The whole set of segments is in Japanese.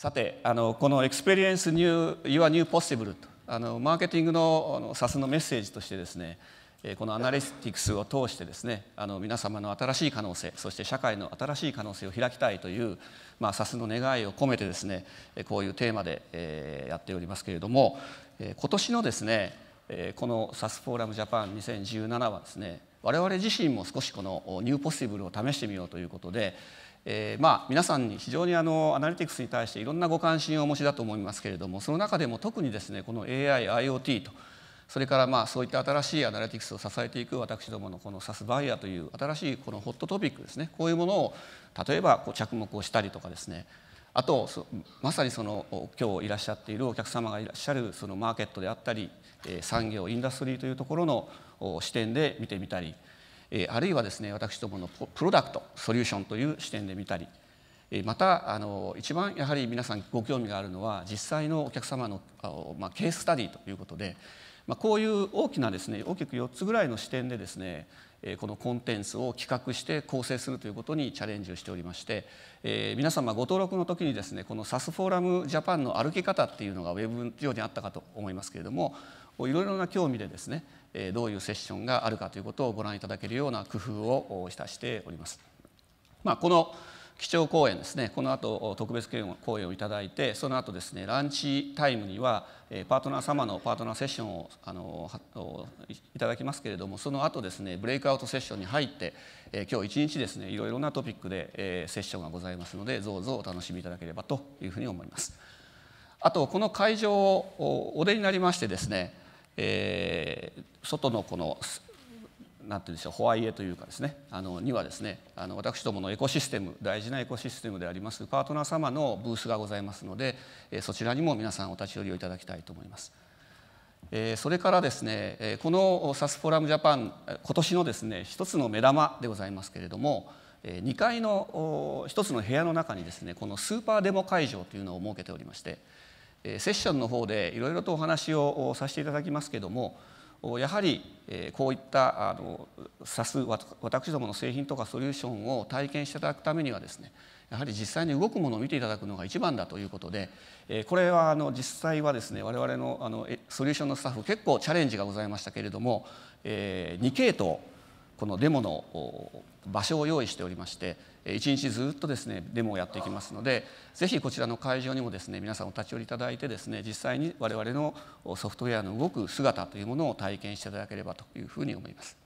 さてあのこの「Experience New Your New Possible と」あのマーケティングの SAS のメッセージとしてですねこのアナリティクスを通してですねあの皆様の新しい可能性そして社会の新しい可能性を開きたいという、まあ、SAS の願いを込めてですねこういうテーマで、やっておりますけれども今年のですねこの SAS フォーラムジャパン2017はですね我々自身も少しこのニューポッシブルを試してみようということでえー、まあ、皆さんに非常にあのアナリティクスに対していろんなご関心をお持ちだと思いますけれどもその中でも特にですねこの AIIoT とそれからまあそういった新しいアナリティクスを支えていく私どものこのサスバイヤーという新しいこのホットトピックですねこういうものを例えばこう着目をしたりとかですねあとまさにその今日いらっしゃっているお客様がいらっしゃるそのマーケットであったり産業インダストリーというところの視点で見てみたりえあるいはですね私どものプロダクトソリューションという視点で見たりまたあの一番やはり皆さんご興味があるのは実際のお客様のまあ、ケーススタディということで、まあ、こういう大きなですね大きく4つぐらいの視点でですねこのコンテンツを企画して構成するということにチャレンジをしておりまして、えー、皆様ご登録の時にですねこの SAS フォーラムジャパンの歩き方っていうのがウェブ上にあったかと思いますけれどもいろいろな興味でですねどういうセッションがあるかということをご覧いただけるような工夫をいたしております。まあ、この基調講演ですねこの後特別講演をいただいてその後ですねランチタイムにはパートナー様のパートナーセッションをあのいただきますけれどもその後ですねブレイクアウトセッションに入って今日一日ですねいろいろなトピックでセッションがございますのでどうぞお楽しみいただければというふうに思います。あとこの会場をお出になりましてですねえー、外のこのなんて言うんでしょうホワイエというかですねあのにはですねあの私どものエコシステム大事なエコシステムでありますパートナー様のブースがございますので、えー、そちらにも皆さんお立ち寄りをいただきたいと思います。えそれからですね、えこのサスフォーラムジャパン今年のですね一つの目玉でございますけれども、え2階の一つの部屋の中にですねこのスーパーデモ会場というのを設けておりまして。セッションの方でいろいろとお話をさせていただきますけどもやはりこういったあの s a 私どもの製品とかソリューションを体験していただくためにはですねやはり実際に動くものを見ていただくのが一番だということでこれはあの実際はですね我々のあのソリューションのスタッフ結構チャレンジがございましたけれども2系統このデモの場所を用意しておりまして1日ずっとですねデモをやっていきますのでぜひこちらの会場にもですね皆さんお立ち寄りいただいてですね実際に我々のソフトウェアの動く姿というものを体験していただければというふうに思います。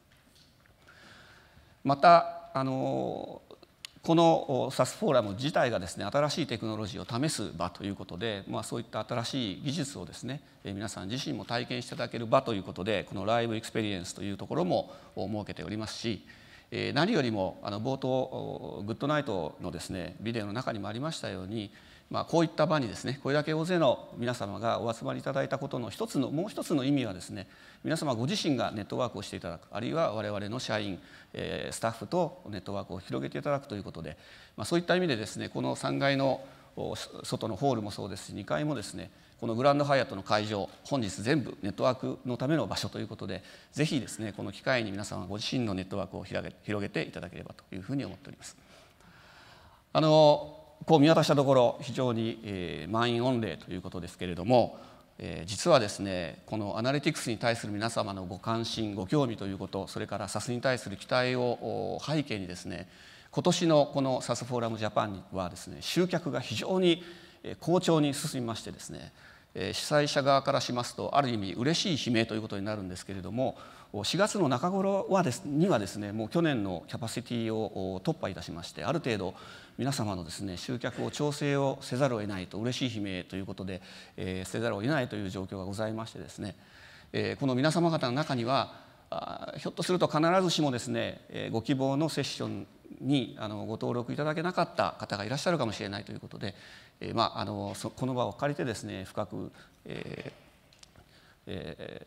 またあのこの SAS フォーラム自体がですね新しいテクノロジーを試す場ということで、まあ、そういった新しい技術をですね皆さん自身も体験していただける場ということでこのライブエクスペリエンスというところも設けておりますし何よりもあの冒頭「グッドナイト」のですねビデオの中にもありましたようにまあ、こういった場にですねこれだけ大勢の皆様がお集まりいただいたことの一つのもう一つの意味はですね皆様ご自身がネットワークをしていただくあるいは我々の社員、えー、スタッフとネットワークを広げていただくということで、まあ、そういった意味でですねこの3階の外のホールもそうですし2階もですねこのグランドハイアットの会場本日全部ネットワークのための場所ということでぜひですねこの機会に皆様ご自身のネットワークを広げていただければというふうに思っております。あのこう見渡したところ非常に、満員御礼ということですけれども、実はですねこのアナリティクスに対する皆様のご関心ご興味ということそれから SAS に対する期待を背景にですね今年のこの SAS フォーラムジャパンはですね集客が非常に好調に進みましてですね主催者側からしますとある意味嬉しい悲鳴ということになるんですけれども4月の中頃はですにはですねもう去年のキャパシティを突破いたしましてある程度皆様のですね集客を調整をせざるを得ないと嬉しい悲鳴ということで、えー、せざるを得ないという状況がございましてですね、えー、この皆様方の中にはあひょっとすると必ずしもですね、えー、ご希望のセッションにあのご登録いただけなかった方がいらっしゃるかもしれないということで、えー、まああのこの場を借りてですね深く、えー、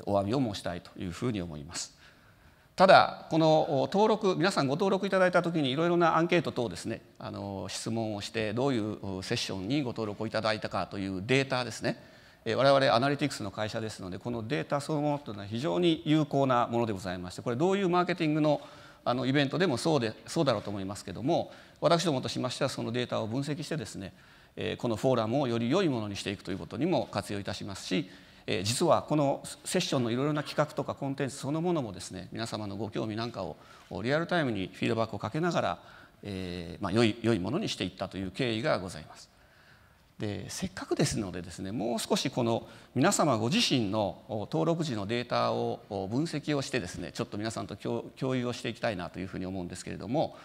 お詫びを申したいというふうに思います。ただこの登録皆さんご登録いただいた時にいろいろなアンケート等ですねあの質問をしてどういうセッションにご登録をいただいたかというデータですね我々アナリティクスの会社ですのでこのデータそのものというのは非常に有効なものでございましてこれどういうマーケティングのあのイベントでもそうでそうだろうと思いますけども私どもとしましてはそのデータを分析してですねこのフォーラムをより良いものにしていくということにも活用いたしますしえ実はこのセッションのいろいろな企画とかコンテンツそのものもですね皆様のご興味なんかをリアルタイムにフィードバックをかけながら、えー、まあ、良い良いものにしていったという経緯がございます。でせっかくですのでですねもう少しこの皆様ご自身の登録時のデータを分析をしてですねちょっと皆さんと共有をしていきたいなというふうに思うんですけれども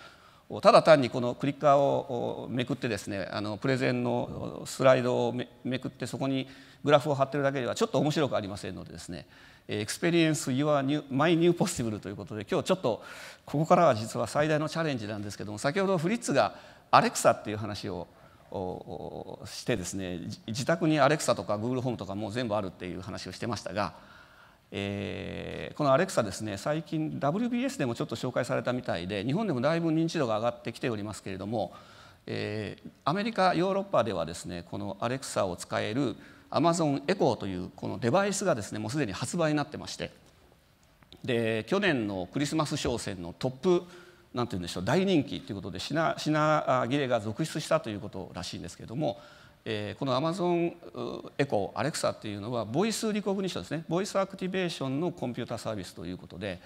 ただ単にこのクリッカーをめくってですねあのプレゼンのスライドをめくってそこにグラフを貼ってるだけではちょっと面白くありませんのでですね「エクスペリエンス・ c e Your ー・ e w My New Possible」ということで今日ちょっとここからは実は最大のチャレンジなんですけども先ほどフリッツが「アレクサ」っていう話をしてですね自宅にアレクサとか Google ホームとかもう全部あるっていう話をしてましたが。えー、このアレクサですね最近 WBS でもちょっと紹介されたみたいで日本でもだいぶ認知度が上がってきておりますけれども、えー、アメリカヨーロッパではですねこのアレクサを使える Amazon e c o というこのデバイスがですねもうすでに発売になってましてで去年のクリスマス商戦のトップなんて言うんでしょう大人気ということで品品切れが続出したということらしいんですけれどもえこのアマゾンエコーアレクサっていうのはボイスリコグニションですねボイスアクティベーションのコンピュータサービスということで、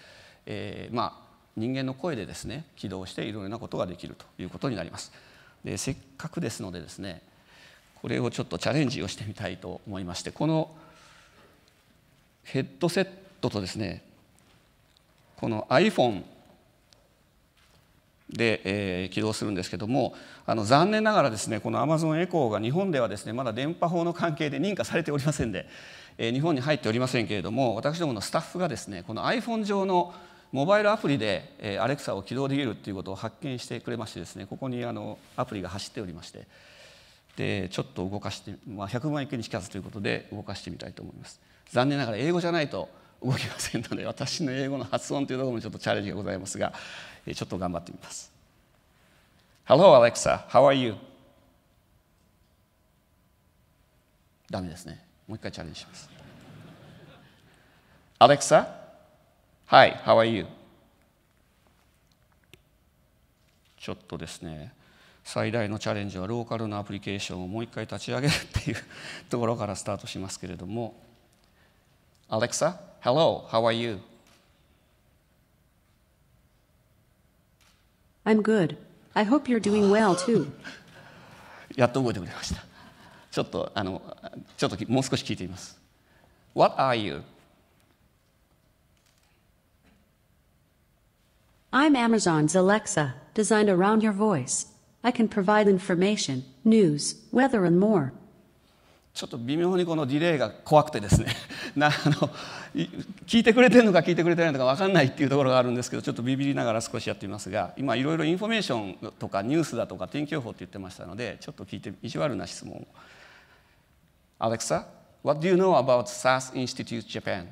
えー、まあ人間の声でですね起動していろいろなことができるということになりますでせっかくですのでですねこれをちょっとチャレンジをしてみたいと思いましてこのヘッドセットとですねこの iPhone で、えー、起動するんですけどもあの残念ながらですねこの Amazon エコーが日本ではですねまだ電波法の関係で認可されておりませんで、えー、日本に入っておりませんけれども私どものスタッフがですねこの iPhone 上のモバイルアプリで、えー、アレクサを起動できるっていうことを発見してくれましてですねここにあのアプリが走っておりましてでちょっと動かして、まあ、100万円にしかすということで動かしてみたいと思います。残念ながら英語じゃないと動きませんので私の英語の発音というところもちょっとチャレンジがございますが、ちょっと頑張ってみます。Hello, Alexa. How are you? ダメですね。もう一回チャレンジします。Alexa? Hi, how are you? ちょっとですね、最大のチャレンジはローカルのアプリケーションをもう一回立ち上げるっていうところからスタートしますけれども、Alexa? Hello, how are you? I'm good. I hope you're doing well too. やっと覚えてくれました。ちょっと、あの、ちょっともう少し聞いてみます。What are you? I'm Amazon's Alexa, designed around your voice. I can provide information, news, weather, and more. ちょっと微妙にこのディレイが怖くてですね。な あの聞いてくれてるのか聞いてくれてないのか分かんないっていうところがあるんですけどちょっとビビりながら少しやってみますが今いろいろインフォメーションとかニュースだとか天気予報って言ってましたのでちょっと聞いて意地悪な質問を。レクサ what do you know about SAS Institute Japan?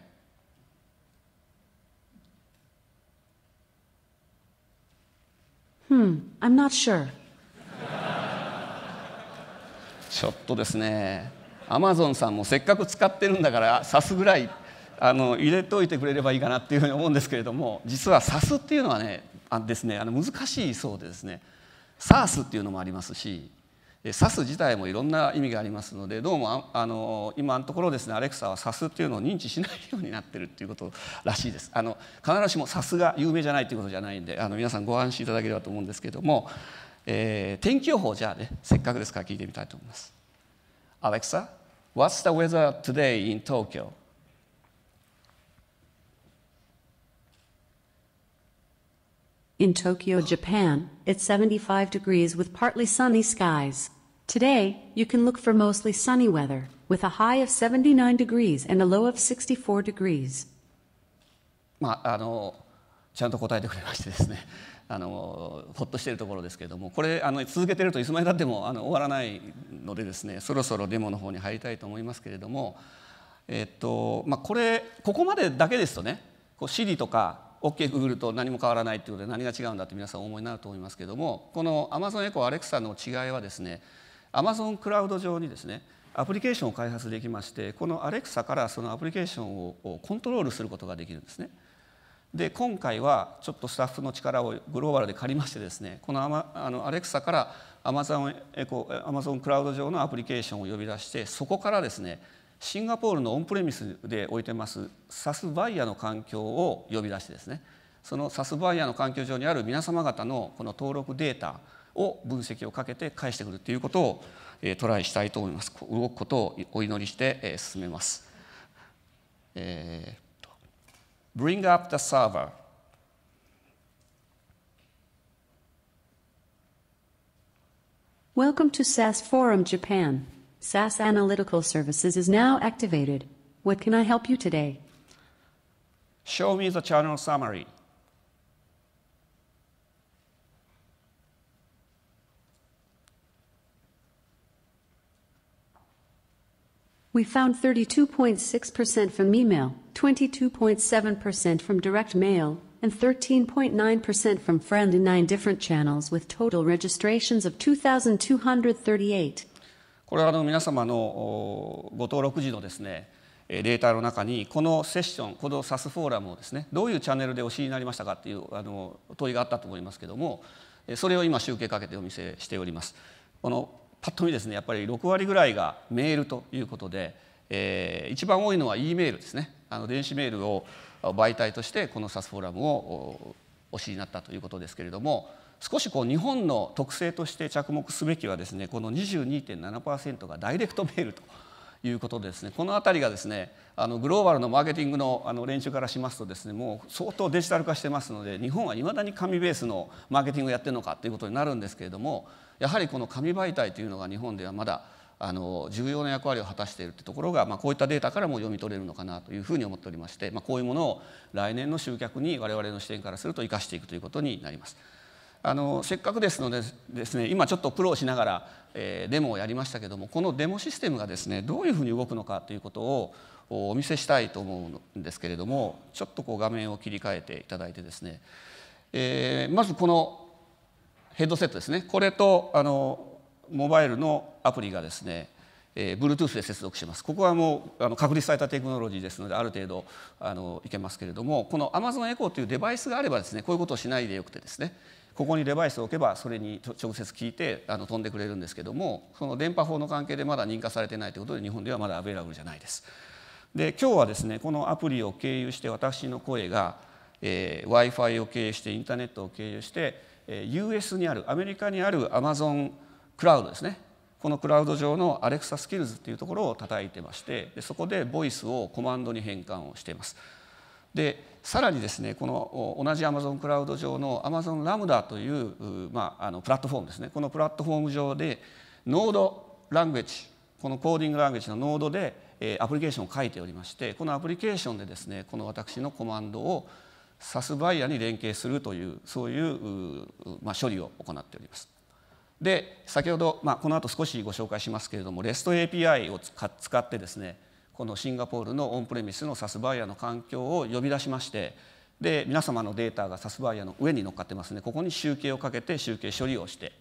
ちょっとですねアマゾンさんもせっかく使ってるんだから刺すぐらいあの入れといてくれればいいかなっていうふうに思うんですけれども実は刺すっていうのはねあですねあの難しいそうでですねーすっていうのもありますしさす自体もいろんな意味がありますのでどうもあの今のところですねアレクサはさすっていうのを認知しないようになってるっていうことらしいですあの必ずしもさすが有名じゃないていうことじゃないんであの皆さんご安心いただければと思うんですけれども、えー、天気予報じゃあねせっかくですから聞いてみたいと思います。Alexa, what's the weather today in Tokyo? In Tokyo, Japan, it's 75 degrees with partly sunny skies. Today, you can look for mostly sunny weather, with a high of 79 degrees and a low of 64 degrees. まあ、あの、ちゃんと答えてくれましてですね。あのほっとしているところですけれどもこれあの続けてるといつまでたってもあの終わらないのでですねそろそろデモの方に入りたいと思いますけれども、えっとまあ、これここまでだけですとねこう Siri とか OK グーグルと何も変わらないということで何が違うんだって皆さんお思いになると思いますけれどもこの Amazon エコ o Alexa の違いはですね Amazon クラウド上にですねアプリケーションを開発できましてこの Alexa からそのアプリケーションをコントロールすることができるんですね。で今回はちょっとスタッフの力をグローバルで借りましてですねこのアマあのアレクサからアマゾンエコアマゾンクラウド上のアプリケーションを呼び出してそこからですねシンガポールのオンプレミスで置いてます SAS バイヤーの環境を呼び出してですねその SAS バイヤーの環境上にある皆様方のこの登録データを分析をかけて返してくるということをトライしたいと思います動くことをお祈りして進めます。えー bring up the server. Welcome to SAS Forum Japan. SAS Analytical Services is now activated. What can I help you today? Show me the channel summary. We found 32.6% from email, 22.7% from direct mail, and 13.9% from friend in nine different channels with total registrations of 2,238. これはあの皆様のご登録時のですねデータの中にこのセッションこの SAS フォーラムをですねどういうチャンネルでお知りになりましたかっていうあの問いがあったと思いますけどもそれを今集計かけてお見せしております。このぱっと見ですねやっぱり6割ぐらいがメールということで、えー、一番多いのは E メールですねあの電子メールを媒体としてこの SAS フォーラムをお知りになったということですけれども少しこう日本の特性として着目すべきはですねこの22.7%がダイレクトメールということですねこの辺りがですねあのグローバルのマーケティングのあの練習からしますとですねもう相当デジタル化してますので日本はいまだに紙ベースのマーケティングをやってるのかということになるんですけれどもやはりこの紙媒体というのが日本ではまだあの重要な役割を果たしているというところが、まあ、こういったデータからも読み取れるのかなというふうに思っておりまして、まあ、こういうものを来年の集客に我々の視点からすると生かしていくということになります。あのせっかくですのでですね今ちょっと苦労しながら、えー、デモをやりましたけどもこのデモシステムがですねどういうふうに動くのかということをお見せしたいと思うんですけれどもちょっとこう画面を切り替えていただいてですね、えー、まずこのヘッドセットですねこれとあのモバイルのアプリがですねえー、Bluetooth で接続しますここはもうあの確立されたテクノロジーですのである程度あのいけますけれどもこの Amazon Echo というデバイスがあればですねこういうことをしないでよくてですねここにデバイスを置けばそれに直接聞いてあの飛んでくれるんですけどもその電波法の関係でまだ認可されてないということで日本ではまだアベラブルじゃないです。で今日はですねこのアプリを経由して私の声が、えー、w i f i を経由してインターネットを経由して US にあるアメリカにあるアマゾンクラウドですねこのクラウド上のアレクサスキルズっていうところを叩いてましてでそこでボイスをコマンドに変換をしています。でさらにですねこの同じアマゾンクラウド上のアマゾンラムダという、まあ、あのプラットフォームですねこのプラットフォーム上でノードランゲージこのコーディングランゲージのノードでアプリケーションを書いておりましてこのアプリケーションでですねこの私のコマンドをサスバイヤに連携するというそういうまあ、処理を行っております。で先ほど、まあ、この後少しご紹介しますけれども REST API を使ってですねこのシンガポールのオンプレミスのサスバイヤの環境を呼び出しましてで皆様のデータがサスバイヤの上に乗っかってますねここに集計をかけて集計処理をして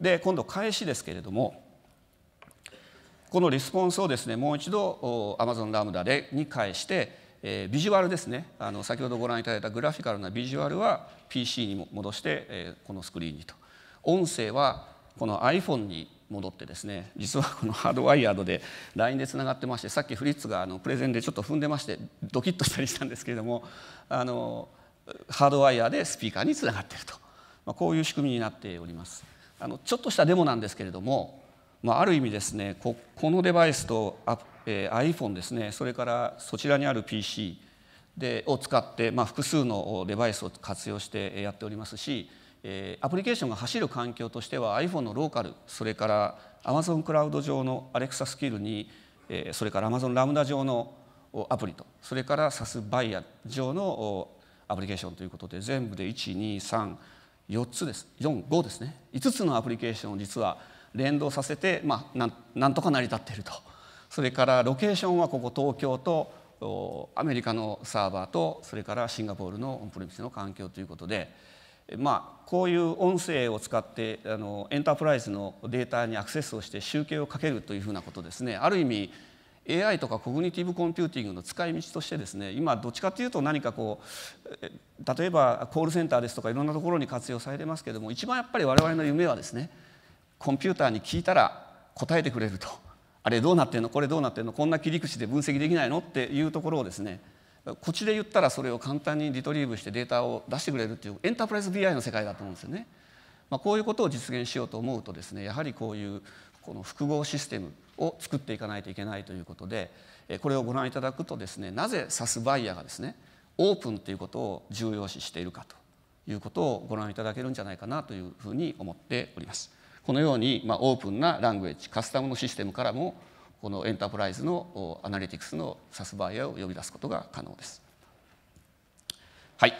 で今度返しですけれどもこのリスポンスをですねもう一度 Amazon ラムダでに返してえー、ビジュアルですねあの先ほどご覧いただいたグラフィカルなビジュアルは PC に戻して、えー、このスクリーンにと音声はこの iPhone に戻ってですね実はこの ハードワイヤードで LINE でつながってましてさっきフリッツがあのプレゼンでちょっと踏んでましてドキッとしたりしたんですけれどもあのハードワイヤーでスピーカーにつながっていると、まあ、こういう仕組みになっております。あのちょっとしたデモなんですけれども、まあ、ある意味ですねここのデバイスとえー、iPhone ですねそれからそちらにある PC でを使って、まあ、複数のデバイスを活用してやっておりますし、えー、アプリケーションが走る環境としては iPhone のローカルそれから Amazon クラウド上の Alexa スキルに、えー、それから Amazon ラムダ上のアプリとそれから SAS バイア上のアプリケーションということで全部で1234つです45ですね5つのアプリケーションを実は連動させて、まあ、なんとか成り立っていると。それからロケーションはここ東京とアメリカのサーバーとそれからシンガポールのオンプレミスの環境ということで、まあ、こういう音声を使ってあのエンタープライズのデータにアクセスをして集計をかけるというふうなことですねある意味 AI とかコグニティブコンピューティングの使い道としてですね今どっちかっていうと何かこう例えばコールセンターですとかいろんなところに活用されてますけども一番やっぱり我々の夢はですねコンピューターに聞いたら答えてくれると。あれどうなってんのこれどうなってんのこんな切り口で分析できないのっていうところをですねこっちで言ったらそれを簡単にリトリーブしてデータを出してくれるっていうエンタープライズ BI の世界だと思うんですよね。まあ、こういうことを実現しようと思うとですねやはりこういうこの複合システムを作っていかないといけないということでこれをご覧いただくとですねなぜ SAS バイヤーがですねオープンということを重要視しているかということをご覧いただけるんじゃないかなというふうに思っております。このように、まあ、オープンなラングエッジカスタムのシステムからもこのエンタープライズのアナリティクスのサスバイアを呼び出すことが可能です。はい、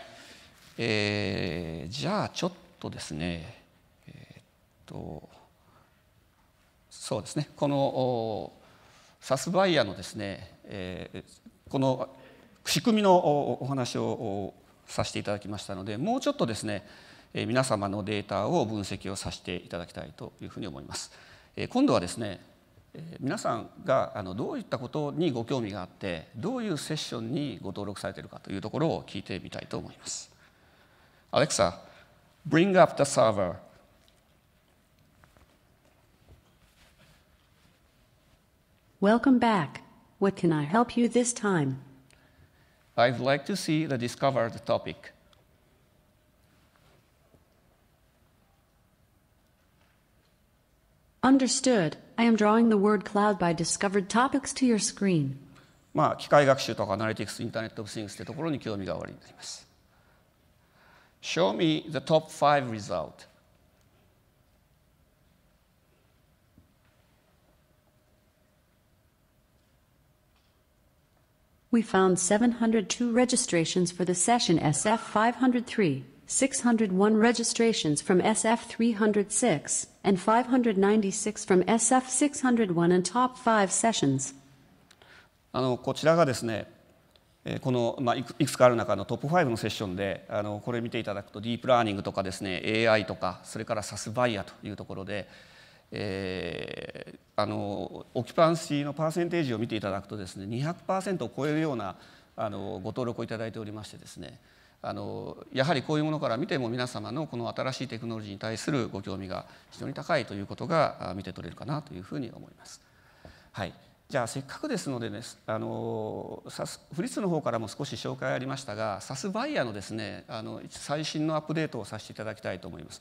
えー、じゃあちょっとですねえー、っとそうですねこのサスバイアのですね、えー、この仕組みのお話をさせていただきましたのでもうちょっとですね皆様のデータを分析をさせていただきたいというふうに思います。今度はですね皆さんがどういったことにご興味があってどういうセッションにご登録されているかというところを聞いてみたいと思います。Alexa, bring up the server. Welcome back. What can I help you this time? I'd like to see the discovered topic. Understood. I am drawing the word cloud by discovered topics to your screen. まあ、機械学習とかアナリティクス、インターネット・オブ・シングスというところに興味がおありになります。Show me the top five result. We found 702 registrations for the session SF 503. 601 registrations from SF306 and 596 from SF601 and top 5 sessions. あのこちらがですね、この、まあ、いくつかある中のトップ5のセッションであのこれ見ていただくとディープラーニングとかですね AI とかそれからサスバイアというところで、えー、あのオキュパンシーのパーセンテージを見ていただくとですね200%を超えるようなあのご登録をいただいておりましてですねあのやはりこういうものから見ても皆様のこの新しいテクノロジーに対するご興味が非常に高いということが見て取れるかなというふうに思います。はい、じゃあせっかくですのでねあのフリッツの方からも少し紹介ありましたが SAS バイヤーのですねあの最新のアップデートをさせていただきたいと思います。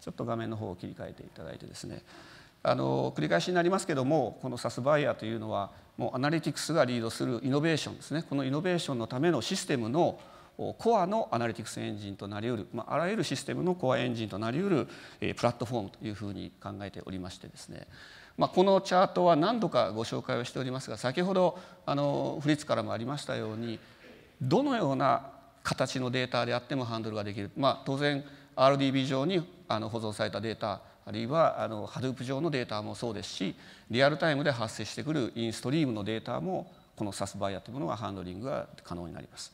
ちょっと画面の方を切り替えていただいてですねあの繰り返しになりますけどもこの SAS バイヤーというのはもうアナリティクスがリードするイノベーションですねこのイノベーションのためのシステムのコアのアナリティクスエンジンとなりうる、まあ、あらゆるシステムのコアエンジンとなりうる、えプラットフォームというふうに考えておりましてですね、まあ、このチャートは何度かご紹介をしておりますが先ほどあのフリッツからもありましたようにどのような形のデータであってもハンドルができる、まあ、当然 RDB 上にあの保存されたデータあるいはあの Hadoop 上のデータもそうですしリアルタイムで発生してくるインストリームのデータもこの SAS バイアというものがハンドリングが可能になります。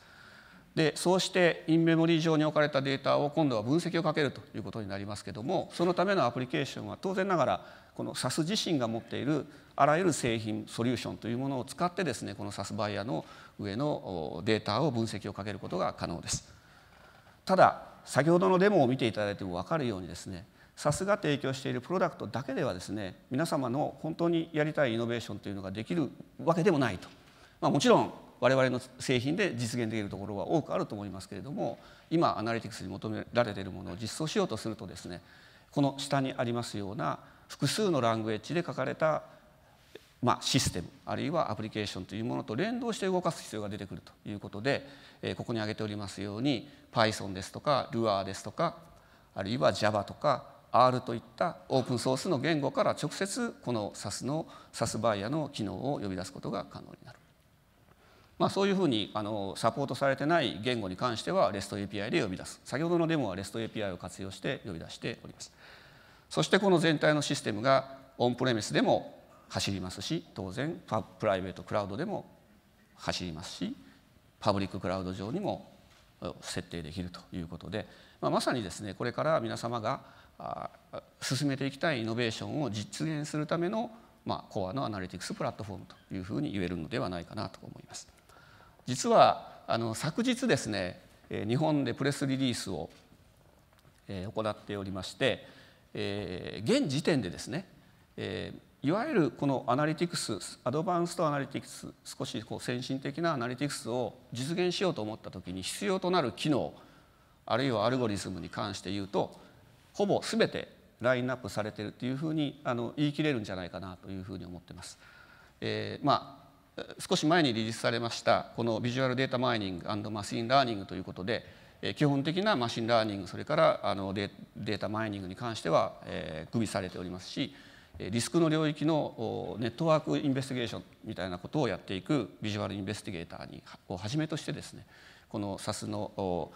でそうしてインメモリー上に置かれたデータを今度は分析をかけるということになりますけどもそのためのアプリケーションは当然ながらこの SAS 自身が持っているあらゆる製品ソリューションというものを使ってですねこの SAS バイヤーの上のデータを分析をかけることが可能です。ただ先ほどのデモを見ていただいても分かるようにですね SAS が提供しているプロダクトだけではですね皆様の本当にやりたいイノベーションというのができるわけでもないと。まあ、もちろん我々の製品で実現できるところは多くあると思いますけれども今アナリティクスに求められているものを実装しようとするとですねこの下にありますような複数のラングエッジで書かれた、まあ、システムあるいはアプリケーションというものと連動して動かす必要が出てくるということで、えここに挙げておりますように Python ですとか Lua ですとかあるいは Java とか R といったオープンソースの言語から直接この SAS の SAS バイヤの機能を呼び出すことが可能になる。まあ、そういうふうにあのサポートされてない言語に関しては REST API で呼び出す先ほどのデモは REST API を活用して呼び出しておりますそしてこの全体のシステムがオンプレミスでも走りますし当然プライベートクラウドでも走りますしパブリッククラウド上にも設定できるということで、まあ、まさにですねこれから皆様が進めていきたいイノベーションを実現するための、まあ、コアのアナリティクスプラットフォームというふうに言えるのではないかなと思います。実はあの昨日ですね日本でプレスリリースを行っておりまして、え現時点でですね、えいわゆるこのアナリティクスアドバンストアナリティクス少しこう先進的なアナリティクスを実現しようと思った時に必要となる機能あるいはアルゴリズムに関して言うとほぼ全てラインナップされてるっていうふうにあの言い切れるんじゃないかなというふうに思ってます。えー、ま少し前にリリースされましたこのビジュアルデータマイニングマシンラーニングということで基本的なマシンラーニングそれからあのデータマイニングに関しては、えー、具されておりますしリスクの領域のネットワークインベスティゲーションみたいなことをやっていくビジュアルインベスティゲーターにをはじめとしてですねこの SAS の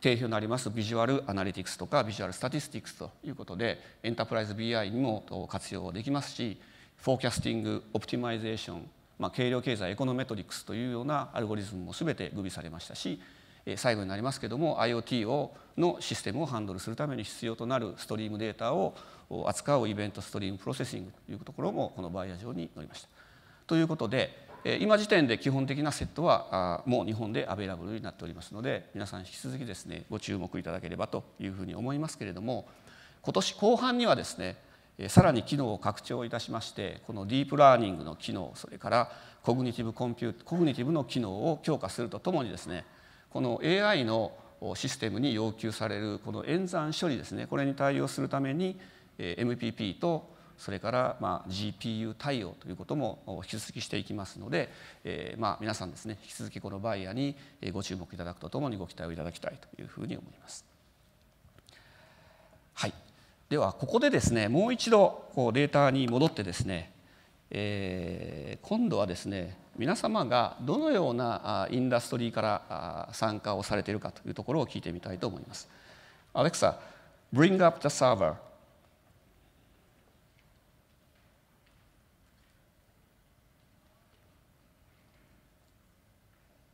定評のありますビジュアルアナリティクスとかビジュアルスタティスティクスということでエンタープライズ BI にも活用できますしフォーキャスティングオプティマイゼーションまあ、軽量経済エコノメトリクスというようなアルゴリズムも全て具備されましたし最後になりますけども IoT をのシステムをハンドルするために必要となるストリームデータを扱うイベントストリームプロセッシングというところもこのバイア上に載りました。ということで今時点で基本的なセットはもう日本でアベイラブルになっておりますので皆さん引き続きですねご注目いただければというふうに思いますけれども今年後半にはですねさらに機能を拡張いたしましてこのディープラーニングの機能それからコグニティブコンピューコグニティブの機能を強化するとともにですねこの AI のシステムに要求されるこの演算処理ですねこれに対応するために MPP とそれからま GPU 対応ということも引き続きしていきますので、えま皆さんですね引き続きこのバイヤーにご注目いただくとともにご期待をいただきたいというふうに思います。ではここでですねもう一度こうデータに戻ってですね、えー、今度はですね皆様がどのようなインダストリーから参加をされているかというところを聞いてみたいと思います。アレクサ、bring up the server.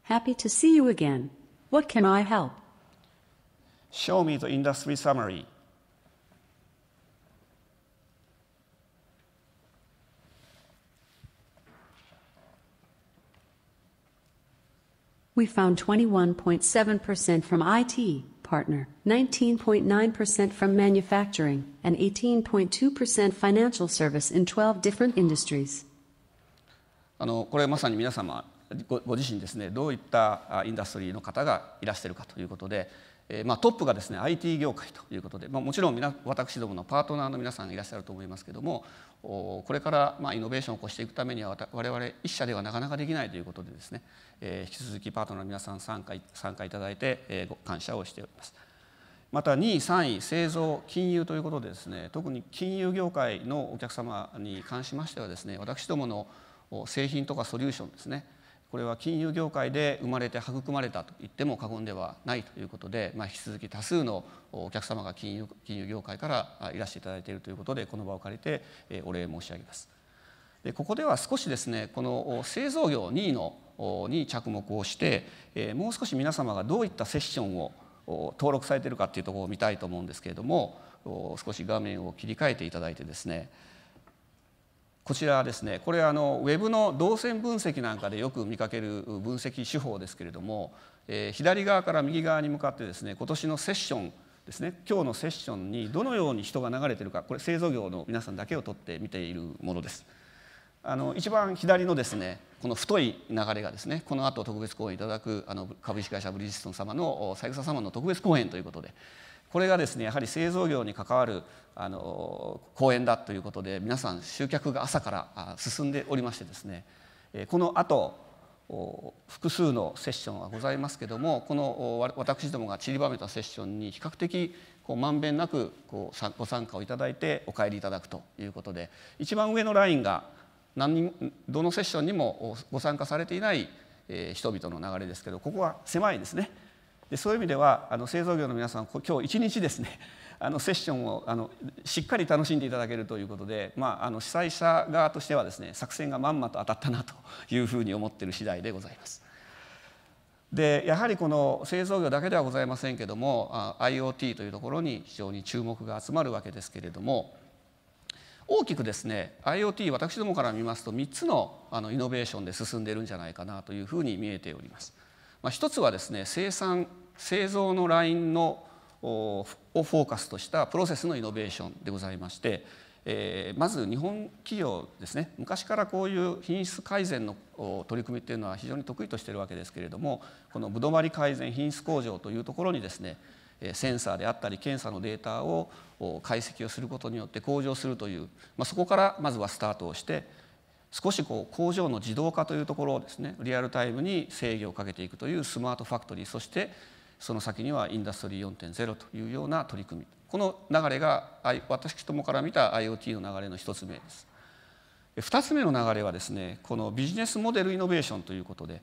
Happy to see you again. What can I help? Show me the industry summary. we found 21.7% from IT partner, 19.9% from manufacturing, and 18.2% financial service in 12 different industries. あのこれまさに皆様ご,ご自身ですねどういったインダストリーの方がいらしているかということでまあ、トップがですね IT 業界ということで、まあ、もちろん私どものパートナーの皆さんいらっしゃると思いますけどもこれからまあイノベーションを起こしていくためには我々一社ではなかなかできないということでですね、えー、引き続きパートナーの皆さん参加参加いただいて、えー、ご感謝をしております。また2位3位製造金融ということでですね特に金融業界のお客様に関しましてはですね私どもの製品とかソリューションですねこれは金融業界で生まれて育まれたと言っても過言ではないということで、まあ、引き続き多数のお客様が金融金融業界からいらしていただいているということでこの場を借りてお礼申し上げます。でここでは少しですねこの製造業2位のに着目をしてもう少し皆様がどういったセッションを登録されているかっていうところを見たいと思うんですけれども少し画面を切り替えていただいてですねこちらですねこれあのウェブの動線分析なんかでよく見かける分析手法ですけれども、えー、左側から右側に向かってですね今年のセッションですね今日のセッションにどのように人が流れてるかこれ製造業の皆さんだけを取って見ているものです。あの一番左のですねこの太い流れがですねこの後特別講演いただくあの株式会社ブリヂストン様の三枝様の特別講演ということでこれがですねやはり製造業に関わるあの講演だということで皆さん集客が朝から進んでおりましてですねこのあと複数のセッションはございますけどもこの私どもが散りばめたセッションに比較的こうまんべんなくこうご参加をいただいてお帰りいただくということで一番上のラインが何どのセッションにもご参加されていない人々の流れですけどここは狭いですね。でそういう意味ではあの製造業の皆さん今日一日ですね あのセッションをあのしっかり楽しんでいただけるということで、まあ、あの主催者側としてはですね作戦がまんまと当たったなというふうに思っている次第でございます。でやはりこの製造業だけではございませんけども IoT というところに非常に注目が集まるわけですけれども大きくですね IoT 私どもから見ますと3つのあのイノベーションで進んでいるんじゃないかなというふうに見えております。まあ、一つはですね生産製造のラインのをフォーカスとしたプロセスのイノベーションでございまして、えー、まず日本企業ですね昔からこういう品質改善の取り組みっていうのは非常に得意としてるわけですけれどもこのぶどまり改善品質向上というところにですねセンサーであったり検査のデータを解析をすることによって向上するという、まあ、そこからまずはスタートをして少しこう工場の自動化というところをですねリアルタイムに制御をかけていくというスマートファクトリーそしてその先にはインダストリー4.0というような取り組みこの流れが私どもから見た IoT の流れの1つ目です。2つ目の流れはですねこのビジネスモデルイノベーションということで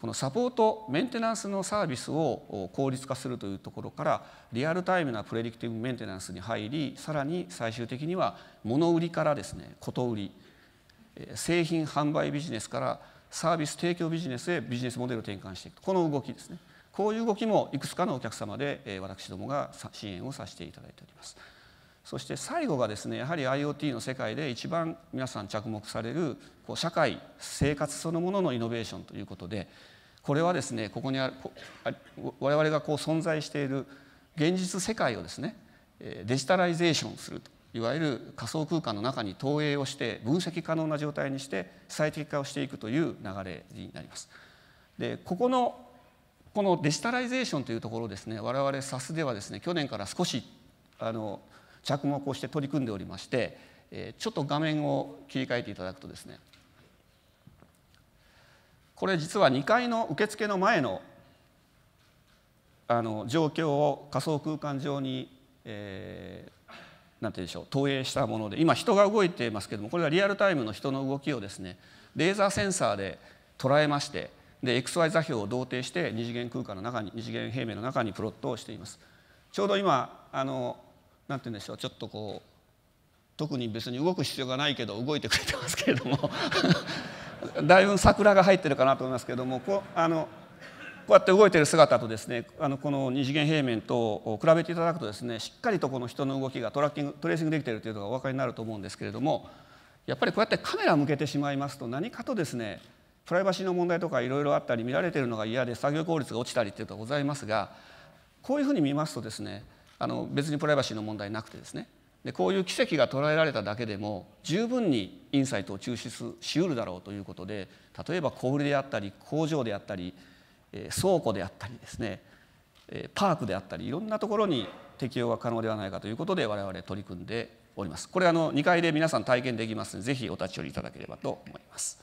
このサポートメンテナンスのサービスを効率化するというところからリアルタイムなプレディクティブメンテナンスに入りさらに最終的には物売りからですねこと売り製品販売ビジネスからサービス提供ビジネスへビジネスモデルを転換していくこの動きですねこういう動きもいくつかのお客様で私どもが支援をさせていただいておりますそして最後がですねやはり IoT の世界で一番皆さん着目されるこう社会生活そのもののイノベーションということでこれはですねここにある我々がこう存在している現実世界をですねデジタライゼーションするといわゆる仮想空間の中に投影をして分析可能な状態にして最適化をしていくという流れになります。でここのこのデジタライゼーションというところですね我々 SAS ではですね去年から少しあの着目をして取り組んでおりまして、えちょっと画面を切り替えていただくとですねこれ実は2階の受付の前のあの状況を仮想空間上に、えー、何て言うんでしょう投影したもので今人が動いていますけどもこれはリアルタイムの人の動きをですねレーザーセンサーで捉えましてで XY 座標を同定して二次元空間の中に二次元平面の中にプロットをしています。ちょうど今あの何て言うんでしょうちょっとこう特に別に動く必要がないけど動いてくれてますけれども だいぶ桜が入ってるかなと思いますけれどもこあのこうやって動いてる姿とですねあのこの二次元平面と比べていただくとですねしっかりとこの人の動きがトラッキングトレーシングできているというのがお分かりになると思うんですけれどもやっぱりこうやってカメラ向けてしまいますと何かとですねプライバシーの問題とかいろいろあったり見られてるのが嫌で作業効率が落ちたりというとございますがこういうふうに見ますとですねあの別にプライバシーの問題なくてですねでこういう奇跡が捉えられただけでも十分にインサイトを抽出しうるだろうということで例えば小売りであったり工場であったり倉庫であったりですねパークであったりいろんなところに適用が可能ではないかということで我々取り組んでおりますこれあの2階で皆さん体験できますのでぜひお立ち寄りいただければと思います、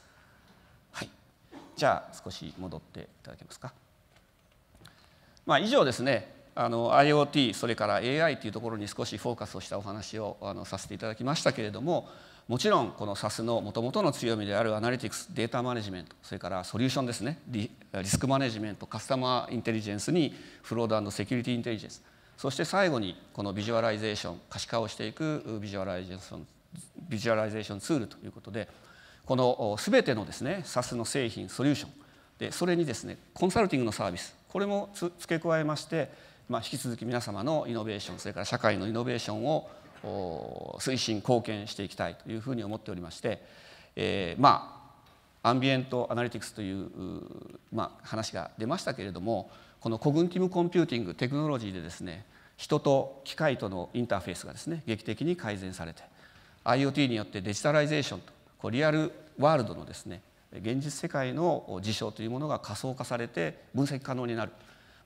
はい、じゃあ少し戻っていただけますか、まあ、以上ですねあの IoT それから AI というところに少しフォーカスをしたお話をあのさせていただきましたけれどももちろんこの SAS のもともとの強みであるアナリティクスデータマネジメントそれからソリューションですねリスクマネジメントカスタマーインテリジェンスにフロードセキュリティインテリジェンスそして最後にこのビジュアライゼーション可視化をしていくビジュアライゼーションビジュアライゼーションツールということでこの全てのですね SAS の製品ソリューションでそれにですねコンサルティングのサービスこれも付け加えまして、まあ、引き続き皆様のイノベーションそれから社会のイノベーションを推進貢献していきたいというふうに思っておりまして、えー、まあアンビエント・アナリティクスというまあ、話が出ましたけれどもこのコグンティブ・コンピューティングテクノロジーでですね人と機械とのインターフェースがですね劇的に改善されて IoT によってデジタライゼーションとこうリアルワールドのですね現実世界の事象というものが仮想化されて分析可能になる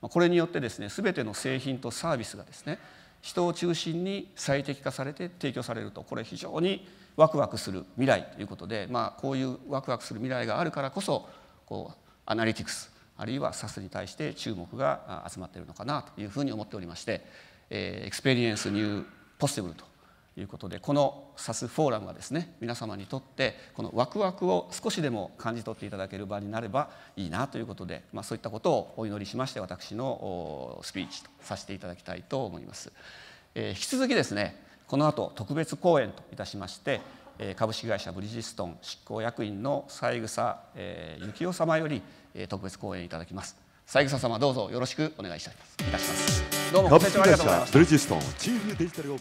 これによってですね全ての製品とサービスがですね人を中心に最適化されて提供されるとこれ非常にワクワクする未来ということで、まあ、こういうワクワクする未来があるからこそこうアナリティクスあるいは SAS に対して注目が集まっているのかなというふうに思っておりまして、えー、エクスペリエンスニューポッセブルということでこの SAS フォーラムはですね皆様にとってこのワクワクを少しでも感じ取っていただける場になればいいなということで、まあ、そういったことをお祈りしまして私のスピーチとさせていただきたいと思います、えー、引き続きですねこの後特別講演といたしまして株式会社ブリヂストン執行役員の三枝、え幸雄様より特別講演いただきます三枝様どうぞよろしくお願いいたしますどうもご清聴ありがとうございましたブリヂストンチーフデジタル